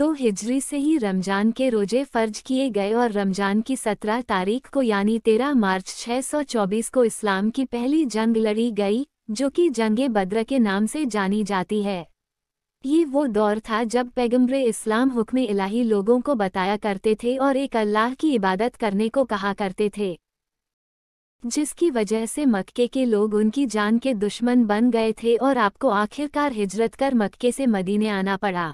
दो हिजरी से ही रमजान के रोजे फर्ज किए गए और रमजान की सत्रह तारीख को यानी तेरह मार्च 624 को इस्लाम की पहली जंग लड़ी गई जो कि जंग बद्र के नाम से जानी जाती है ये वो दौर था जब पैगम्बरे इस्लाम हुक्म इलाही लोगों को बताया करते थे और एक अल्लाह की इबादत करने को कहा करते थे जिसकी वजह से मक्के के लोग उनकी जान के दुश्मन बन गए थे और आपको आखिरकार हिजरत कर मक्के से मदीने आना पड़ा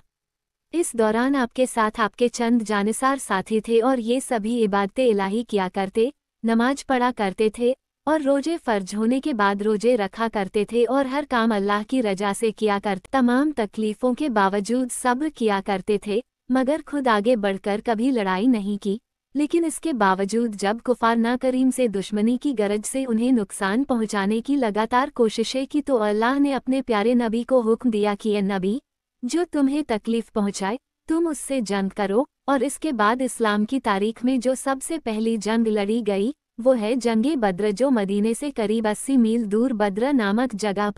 इस दौरान आपके साथ आपके चंद जानसार साथी थे और ये सभी इबादत इलाही किया करते नमाज पढ़ा करते थे और रोजे फर्ज होने के बाद रोजे रखा करते थे और हर काम अल्लाह की रजा से किया करते तमाम तकलीफ़ों के बावजूद सब्र किया करते थे मगर खुद आगे बढ़कर कभी लड़ाई नहीं की लेकिन इसके बावजूद जब कुफार ना करीम से दुश्मनी की गरज से उन्हें नुकसान पहुंचाने की लगातार कोशिशें की तो अल्लाह ने अपने प्यारे नबी को हुक्म दिया कि नबी जो तुम्हें तकलीफ पहुंचाए तुम उससे जंग करो और इसके बाद इस्लाम की तारीख में जो सबसे पहली जंग लड़ी गई वो है जंगे बद्र जो मदीने से करीब अस्सी मील दूर बद्र नामक जगह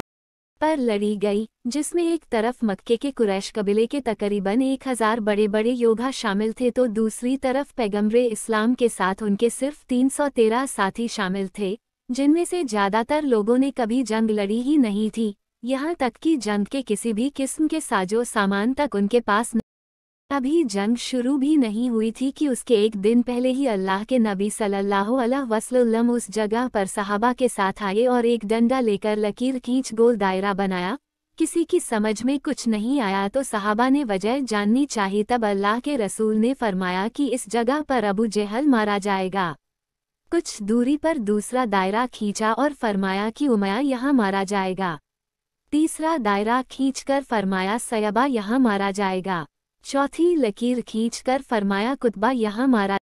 पर लड़ी गई जिसमें एक तरफ मक्के के कुरैश कबीले के तकरीबन एक हज़ार बड़े बड़े योगा शामिल थे तो दूसरी तरफ पैगम्बरे इस्लाम के साथ उनके सिर्फ तीन सौ तेरह साथी शामिल थे जिनमें से ज़्यादातर लोगों ने कभी जंग लड़ी ही नहीं थी यहाँ तक कि जंग के किसी भी किस्म के साजो सामान तक उनके पास न अभी जंग शुरू भी नहीं हुई थी कि उसके एक दिन पहले ही अल्लाह के नबी सल्लल्लाहु अलैहि वसल्लम उस जगह पर सहाबा के साथ आए और एक डंडा लेकर लकीर खींच गोल दायरा बनाया किसी की समझ में कुछ नहीं आया तो सहाबा ने वजह जाननी चाही तब अल्लाह के रसूल ने फरमाया कि इस जगह पर अबू जहल मारा जाएगा कुछ दूरी पर दूसरा दायरा खींचा और फरमाया कि उमया यहाँ मारा जाएगा तीसरा दायरा खींचकर फरमाया सयबा यहाँ मारा जाएगा चौथी लकीर खींचकर फरमाया कुतबा यहाँ मारा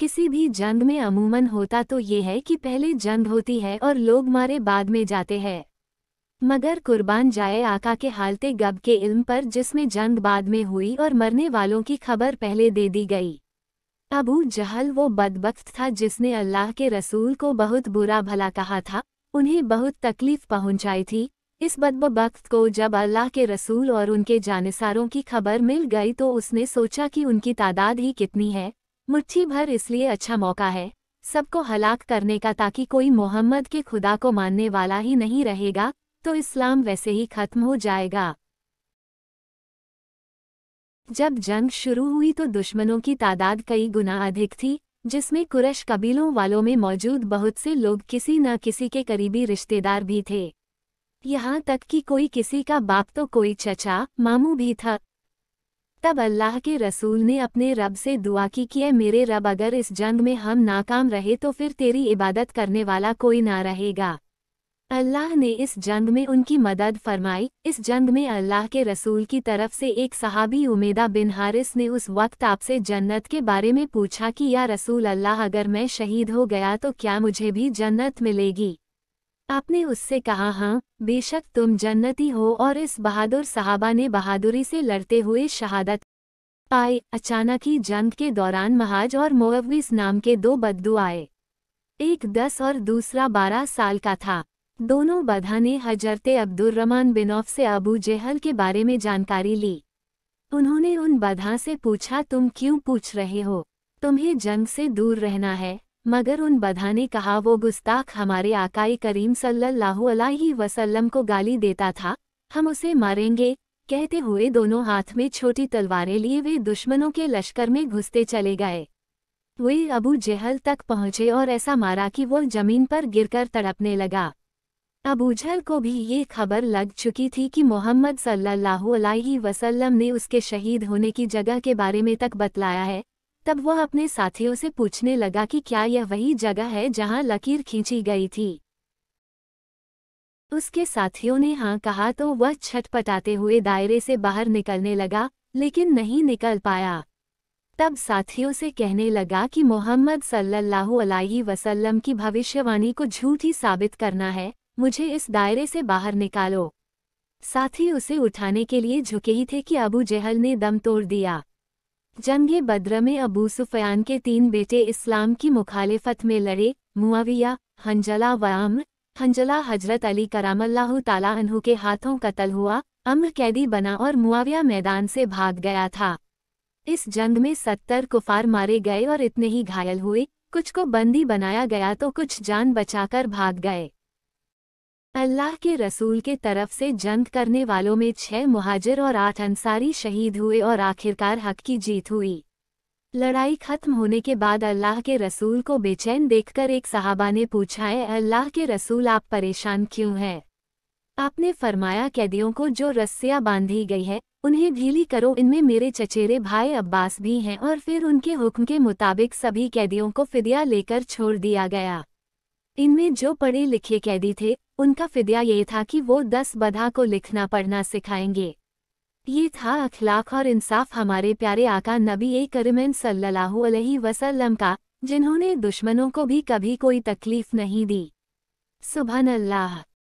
किसी भी जंग में अमूमन होता तो ये है कि पहले जंग होती है और लोग मारे बाद में जाते हैं मगर कुर्बान जाए आका के हालते गब के इल्म पर जिसमें जंग बाद में हुई और मरने वालों की खबर पहले दे दी गई अबू जहल वो बदबख्त था जिसने अल्लाह के रसूल को बहुत बुरा भला कहा था उन्हें बहुत तकलीफ़ पहुंचाई थी इस बदबख्त को जब अल्लाह के रसूल और उनके जानसारों की खबर मिल गई तो उसने सोचा कि उनकी तादाद ही कितनी है मुट्ठी भर इसलिए अच्छा मौका है सबको हलाक करने का ताकि कोई मोहम्मद के खुदा को मानने वाला ही नहीं रहेगा तो इस्लाम वैसे ही खत्म हो जाएगा जब जंग शुरू हुई तो दुश्मनों की तादाद कई गुना अधिक थी जिसमें कुरश कबीलों वालों में मौजूद बहुत से लोग किसी न किसी के करीबी रिश्तेदार भी थे यहाँ तक कि कोई किसी का बाप तो कोई चचा मामू भी था तब अल्लाह के रसूल ने अपने रब से दुआ की कि मेरे रब अगर इस जंग में हम नाकाम रहे तो फिर तेरी इबादत करने वाला कोई ना रहेगा अल्लाह ने इस जंग में उनकी मदद फरमाई इस जंग में अल्लाह के रसूल की तरफ से एक सहाबी उमेदा बिन हारिस ने उस वक्त आपसे जन्नत के बारे में पूछा कि या रसूल अल्लाह अगर मैं शहीद हो गया तो क्या मुझे भी जन्नत मिलेगी आपने उससे कहा हाँ बेशक तुम जन्नती हो और इस बहादुर साहबा ने बहादुरी से लड़ते हुए शहादत पाए अचानक ही जंग के दौरान महाज और मोअविस नाम के दो बद्दू आए एक दस और दूसरा बारह साल का था दोनों बधा ने हजरते अब्दुलरमान बिनौफ से अबू जेहल के बारे में जानकारी ली उन्होंने उन बधा से पूछा तुम क्यों पूछ रहे हो तुम्हें जंग से दूर रहना है मगर उन बधा ने कहा वो गुस्ताख हमारे आकाई करीम सल्लल्लाहु अलैहि वसल्लम को गाली देता था हम उसे मारेंगे कहते हुए दोनों हाथ में छोटी तलवारें लिए वे दुश्मनों के लश्कर में घुसते चले गए वे अबू जहल तक पहुंचे और ऐसा मारा कि वो जमीन पर गिरकर तड़पने लगा अबू जहल को भी ये खबर लग चुकी थी कि मोहम्मद सल्लल्लाहु अलैहि वसल्लम ने उसके शहीद होने की जगह के बारे में तक बतलाया है तब वह अपने साथियों से पूछने लगा कि क्या यह वही जगह है जहां लकीर खींची गई थी उसके साथियों ने हाँ कहा तो वह छटपटाते हुए दायरे से बाहर निकलने लगा लेकिन नहीं निकल पाया तब साथियों से कहने लगा कि मोहम्मद सल्लल्लाहु अलैहि वसल्लम की भविष्यवाणी को झूठी साबित करना है मुझे इस दायरे से बाहर निकालो साथी उसे उठाने के लिए झुके ही थे कि अबू जहल ने दम तोड़ दिया जंग बद्र में अबू सुफयान के तीन बेटे इस्लाम की मुखालिफत में लड़े मुआविया हंजला व अम्र हंजला हजरत अली करामल्लाहू तालाहू के हाथों कत्ल हुआ अम्र कैदी बना और मुआविया मैदान से भाग गया था इस जंग में सत्तर कुफार मारे गए और इतने ही घायल हुए कुछ को बंदी बनाया गया तो कुछ जान बचाकर भाग गए अल्लाह के रसूल के तरफ से जंग करने वालों में छह मुहाजिर और आठ अंसारी शहीद हुए और आखिरकार हक की जीत हुई लड़ाई खत्म होने के बाद अल्लाह के रसूल को बेचैन देखकर एक सहाबा ने पूछा है अल्लाह के रसूल आप परेशान क्यों हैं आपने फरमाया कैदियों को जो रस्सियाँ बांधी गई है उन्हें ढीली करो इनमें मेरे चचेरे भाई अब्बास भी हैं और फिर उनके हुक्म के मुताबिक सभी कैदियों को फिदिया लेकर छोड़ दिया गया इनमें जो पढ़े लिखे कैदी थे उनका फिदिया ये था कि वो दस बधा को लिखना पढ़ना सिखाएंगे ये था अखलाक और इंसाफ हमारे प्यारे आका नबी ए करमिन सल्लल्लाहु अलैहि वसल्लम का जिन्होंने दुश्मनों को भी कभी कोई तकलीफ नहीं दी सुबह अल्लाह